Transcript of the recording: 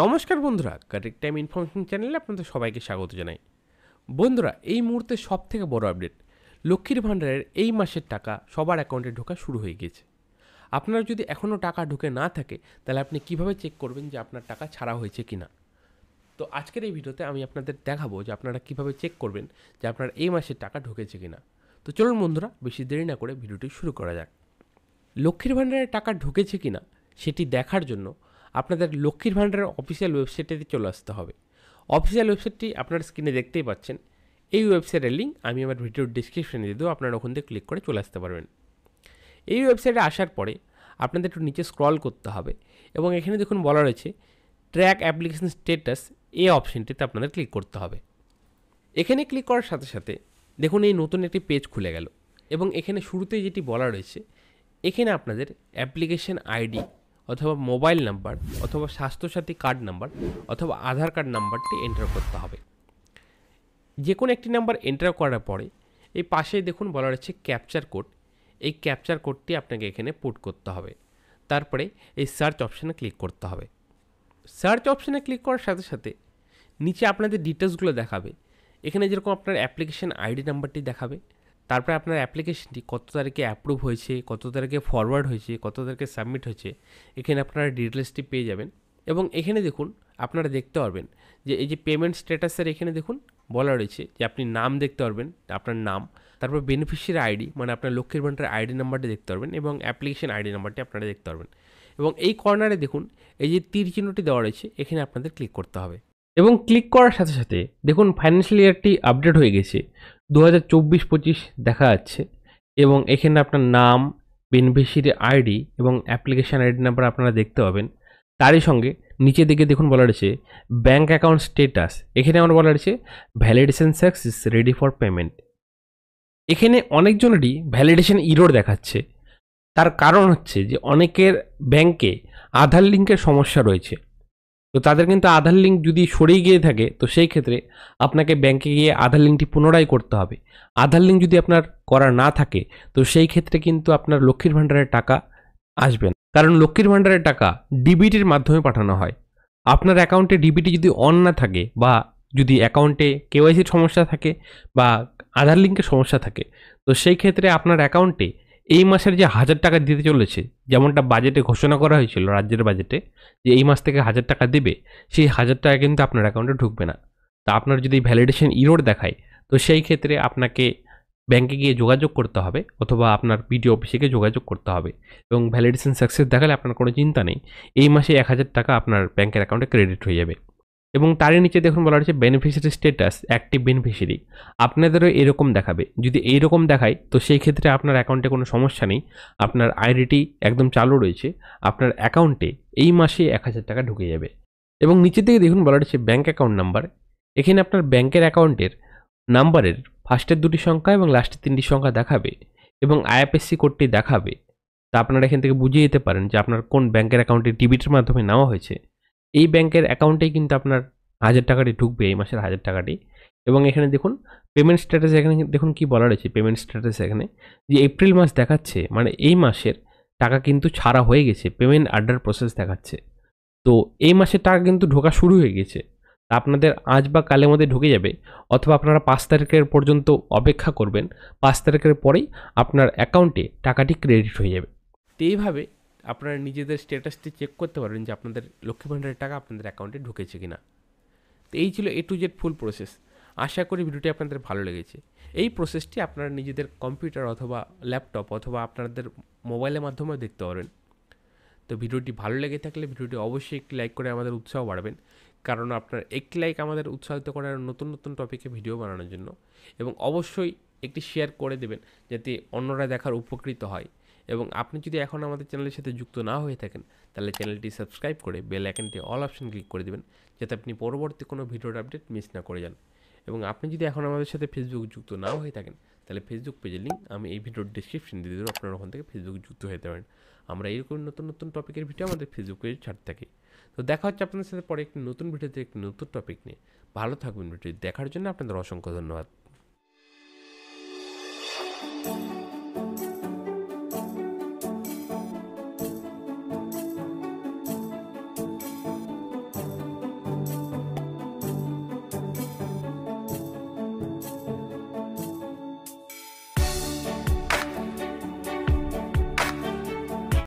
নমস্কার বন্ধুরা correct time information চ্যানেলে আপনাদের সবাইকে স্বাগত জানাই বন্ধুরা এই মুহূর্তে সব থেকে বড় আপডেট লক্ষ্মীর ভাণ্ডারের এই মাসের টাকা সবার অ্যাকাউন্টে ঢোকা শুরু হয়ে গেছে আপনারা যদি এখনও টাকা ঢুকে না থাকে তাহলে আপনি কিভাবে চেক করবেন যে আপনার টাকা ছাড়া হয়েছে কি না তো আজকের এই ভিডিওতে আমি আপনাদের দেখাবো যে আপনারা কিভাবে চেক করবেন যে আপনার এই মাসের টাকা ঢুকেছে কি না তো চলুন বন্ধুরা বেশি দেরি না করে ভিডিওটি শুরু করা যাক লক্ষ্মীর ভাণ্ডারের টাকা ঢুকেছে কি না সেটি দেখার জন্য আপনাদের লক্ষ্মীর ভাণ্ডারের অফিসিয়াল ওয়েবসাইটটিতে চলে আসতে হবে অফিসিয়াল ওয়েবসাইটটি আপনার স্ক্রিনে দেখতেই পাচ্ছেন এই ওয়েবসাইটের লিঙ্ক আমি আমার ভিডিওর ডিসক্রিপশানে দিয়ে দেবো আপনারা ওখান থেকে ক্লিক করে চলে আসতে পারবেন এই ওয়েবসাইটে আসার পরে আপনাদের একটু নিচে স্ক্রল করতে হবে এবং এখানে দেখুন বলা রয়েছে ট্র্যাক অ্যাপ্লিকেশন স্ট্যাটাস এ অপশানটিতে আপনাদের ক্লিক করতে হবে এখানে ক্লিক করার সাথে সাথে দেখুন এই নতুন একটি পেজ খুলে গেল এবং এখানে শুরুতেই যেটি বলা রয়েছে এখানে আপনাদের অ্যাপ্লিকেশন আইডি অথবা মোবাইল নাম্বার অথবা স্বাস্থ্যসাথী কার্ড নাম্বার অথবা আধার কার্ড নাম্বারটি এন্টার করতে হবে যে কোনো একটি নাম্বার এন্টার করার পরে এই পাশেই দেখুন বলা রয়েছে ক্যাপচার কোড এই ক্যাপচার কোডটি আপনাকে এখানে পুট করতে হবে তারপরে এই সার্চ অপশানে ক্লিক করতে হবে সার্চ অপশানে ক্লিক করার সাথে সাথে নিচে আপনাদের ডিটেলসগুলো দেখাবে এখানে যেরকম আপনার অ্যাপ্লিকেশান আইডি নাম্বারটি দেখাবে তারপরে আপনার অ্যাপ্লিকেশনটি কত তারিখে অ্যাপ্রুভ হয়েছে কত তারিখে ফরওয়ার্ড হয়েছে কত তারিখে সাবমিট হয়েছে এখানে আপনারা ডিটেলসটি পেয়ে যাবেন এবং এখানে দেখুন আপনারা দেখতে পারবেন যে এই যে পেমেন্ট স্ট্যাটাসের এখানে দেখুন বলা রয়েছে যে আপনি নাম দেখতে পারবেন আপনার নাম তারপর বেনিফিশিয়ারি আইডি মানে আপনার লক্ষ্মীর ভান্ডার আইডি নাম্বারটি দেখতে পারবেন এবং অ্যাপ্লিকেশন আইডি নাম্বারটি আপনারা দেখতে পারবেন এবং এই কর্নারে দেখুন এই যে তীর চিহ্নটি দেওয়া রয়েছে এখানে আপনাদের ক্লিক করতে হবে এবং ক্লিক করার সাথে সাথে দেখুন ফাইন্যান্সিয়াল ইয়ারটি আপডেট হয়ে গেছে দু হাজার চব্বিশ পঁচিশ দেখা যাচ্ছে এবং এখানে আপনার নাম বেনিফিশিয়ারি আইডি এবং অ্যাপ্লিকেশান আইডি নাম্বার আপনারা দেখতে পাবেন তারই সঙ্গে নিচে দিকে দেখুন বলা রয়েছে ব্যাঙ্ক অ্যাকাউন্ট স্টেটাস এখানে আমার বলা রয়েছে validation success ready for payment এখানে অনেকজনেরই ভ্যালিডেশন ইরোর দেখাচ্ছে তার কারণ হচ্ছে যে অনেকের ব্যাংকে আধার লিঙ্কের সমস্যা রয়েছে তো তাদের কিন্তু আধার লিঙ্ক যদি সরেই গিয়ে থাকে তো সেই ক্ষেত্রে আপনাকে ব্যাংকে গিয়ে আধার লিঙ্কটি পুনরায় করতে হবে আধার লিঙ্ক যদি আপনার করা না থাকে তো সেই ক্ষেত্রে কিন্তু আপনার লক্ষ্মীর ভাণ্ডারের টাকা আসবে না কারণ লক্ষ্মীর ভাণ্ডারের টাকা ডিবিটির মাধ্যমে পাঠানো হয় আপনার অ্যাকাউন্টে ডিবিটি যদি অন না থাকে বা যদি অ্যাকাউন্টে কেওয়াইসির সমস্যা থাকে বা আধার লিঙ্কের সমস্যা থাকে তো সেই ক্ষেত্রে আপনার অ্যাকাউন্টে এই মাসের যে হাজার টাকা দিতে চলেছে যেমনটা বাজেটে ঘোষণা করা হয়েছিল রাজ্যের বাজেটে যে এই মাস থেকে হাজার টাকা দেবে সেই হাজার টাকা কিন্তু আপনার অ্যাকাউন্টে ঢুকবে না তা আপনার যদি ভ্যালিডেশন ইরোড দেখায় তো সেই ক্ষেত্রে আপনাকে ব্যাংকে গিয়ে যোগাযোগ করতে হবে অথবা আপনার পিডিও অফিসে গিয়ে যোগাযোগ করতে হবে এবং ভ্যালিডেশন সাকসেস দেখালে আপনার কোনো চিন্তা নেই এই মাসে এক হাজার টাকা আপনার ব্যাংকের অ্যাকাউন্টে ক্রেডিট হয়ে যাবে এবং তারই নিচে দেখুন বলা রয়েছে বেনিফিশিয়ারি স্ট্যাটাস অ্যাক্টিভ বেনিফিশিয়ারি আপনাদেরও এরকম দেখাবে যদি এইরকম দেখায় তো সেই ক্ষেত্রে আপনার অ্যাকাউন্টে কোনো সমস্যা নেই আপনার আইডিটি একদম চালু রয়েছে আপনার অ্যাকাউন্টে এই মাসে এক হাজার টাকা ঢুকে যাবে এবং নিচে থেকে দেখুন বলা রয়েছে ব্যাঙ্ক অ্যাকাউন্ট নাম্বার এখানে আপনার ব্যাঙ্কের অ্যাকাউন্টের নাম্বারের ফার্স্টের দুটি সংখ্যা এবং লাস্টের তিনটি সংখ্যা দেখাবে এবং আইএফএসসি কোডটি দেখাবে তা আপনারা এখান থেকে বুঝিয়ে দিতে পারেন যে আপনার কোন ব্যাঙ্কের অ্যাকাউন্টে ডিবিটের মাধ্যমে নেওয়া হয়েছে এই ব্যাংকের অ্যাকাউন্টেই কিন্তু আপনার হাজার টাকাটি ঢুকবে এই মাসের হাজার টাকাটি এবং এখানে দেখুন পেমেন্ট স্ট্যাটাস এখানে দেখুন কি বলা রয়েছে পেমেন্ট স্ট্যাটাস এখানে যে এপ্রিল মাস দেখাচ্ছে মানে এই মাসের টাকা কিন্তু ছাড়া হয়ে গেছে পেমেন্ট আর্ডার প্রসেস দেখাচ্ছে তো এই মাসের টাকা কিন্তু ঢোকা শুরু হয়ে গেছে আপনাদের আজ বা কালের মধ্যে ঢুকে যাবে অথবা আপনারা পাঁচ তারিখের পর্যন্ত অপেক্ষা করবেন পাঁচ তারিখের পরেই আপনার অ্যাকাউন্টে টাকাটি ক্রেডিট হয়ে যাবে তো এইভাবে আপনারা নিজেদের স্ট্যাটাসটি চেক করতে পারবেন যে আপনাদের লক্ষ্মী ভাণ্ডারের টাকা আপনাদের অ্যাকাউন্টে ঢুকেছে কিনা তো এই ছিল A to Z full process আশা করি ভিডিওটি আপনাদের ভালো লেগেছে এই প্রসেসটি আপনারা নিজেদের কম্পিউটার অথবা ল্যাপটপ অথবা আপনাদের মোবাইলের মাধ্যমে দেখতে পারবেন তো ভিডিওটি ভালো লেগে থাকলে ভিডিওটি অবশ্যই একটি লাইক করে আমাদের উৎসাহ বাড়াবেন কারণ আপনার একটি লাইক আমাদের উৎসাহিত করার নতুন নতুন টপিকে ভিডিও বানানোর জন্য এবং অবশ্যই একটি শেয়ার করে দেবেন যাতে অন্যরা দেখার উপকৃত হয় এবং আপনি যদি এখন আমাদের চ্যানেলের সাথে যুক্ত না হয়ে থাকেন তাহলে চ্যানেলটি সাবস্ক্রাইব করে বেল আইকনটি অল অপশন ক্লিক করে দেবেন যাতে আপনি পরবর্তী কোনো ভিডিওর আপডেট মিস না করে যান এবং আপনি যদি এখন আমাদের সাথে ফেসবুক যুক্ত না হয়ে থাকেন তাহলে ফেসবুক পেজের লিঙ্ক আমি এই ভিডিওর ডিসক্রিপশন দিয়ে দেবো আপনারা ওখান থেকে ফেসবুক যুক্ত হয়ে পারেন আমরা এরকম নতুন নতুন টপিকের ভিডিও আমাদের ফেসবুক পেজে ছাড়তে থাকি তো দেখা হচ্ছে আপনাদের সাথে পরে একটি নতুন ভিডিওতে একটি নতুন টপিক নিয়ে ভালো থাকবেন ভিডিও দেখার জন্য আপনাদের অসংখ্য ধন্যবাদ